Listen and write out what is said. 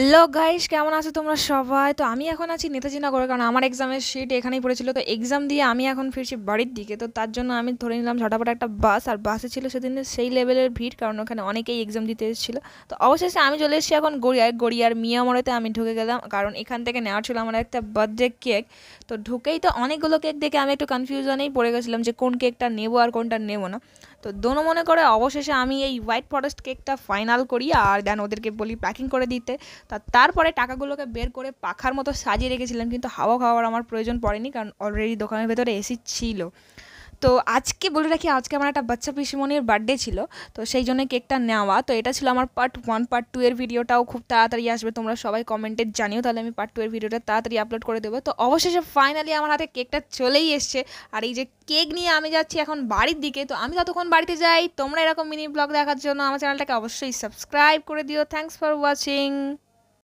hello guys কেমন আছো তোমরা সবাই তো আমি এখন আছি নেতাজি নগরে কারণ আমার এক্সামের সিট এখানেই পড়েছিল তো এক্সাম দিয়ে আমি এখন ফিরছি বাড়ির দিকে তো তার জন্য আমি ধরে নিলাম ঝটাপট একটা বাস আর বাসে ছিল সেদিন সেই লেভেলের ভিড় কারণ ওখানে অনেকেই এক্সাম দিতে এসেছিলো তো অবশেষে আমি চলে এসেছি এখন গড়িয়ায় গড়িয়ার মিয়ামরেতে আমি ঢুকে গেলাম কারণ এখান থেকে নেওয়া ছিল আমার একটা বার্থডে কেক তো ঢুকেই তো অনেকগুলো কেক দেখে আমি একটু কনফিউশনেই পড়ে গেছিলাম যে কোন কেকটা নেবো আর কোনটা নেবো না তো দোনো মনে করে অবশেষে আমি এই হোয়াইট ফরেস্ট কেকটা ফাইনাল করি আর দেন ওদেরকে বলি প্যাকিং করে দিতে তা তারপরে টাকাগুলোকে বের করে পাখার মতো সাজিয়ে রেখেছিলাম কিন্তু হাওয়া খাওয়ার আমার প্রয়োজন পড়েনি কারণ অলরেডি দোকানের ভেতরে এসি ছিল তো আজকে বলে রাখি আজকে আমার একটা বাচ্চা পিসিমণির বার্থডে ছিল তো সেই জন্য কেকটা নেওয়া তো এটা ছিল আমার পার্ট ওয়ান পার্ট টু এর ভিডিওটাও খুব তাড়াতাড়ি আসবে তোমরা সবাই কমেন্টে জানিও তাহলে আমি পার্ট টু এর ভিডিওটা তাড়াতাড়ি আপলোড করে দেবো তো অবশেষে ফাইনালি আমার হাতে কেকটা চলেই এসছে আর এই যে কেক নিয়ে আমি যাচ্ছি এখন বাড়ির দিকে তো আমি ততক্ষণ বাড়িতে যাই তোমরা এরকম মিনি ব্লগ দেখার জন্য আমার চ্যানেলটাকে অবশ্যই সাবস্ক্রাইব করে দিও থ্যাংকস ফর ওয়াচিং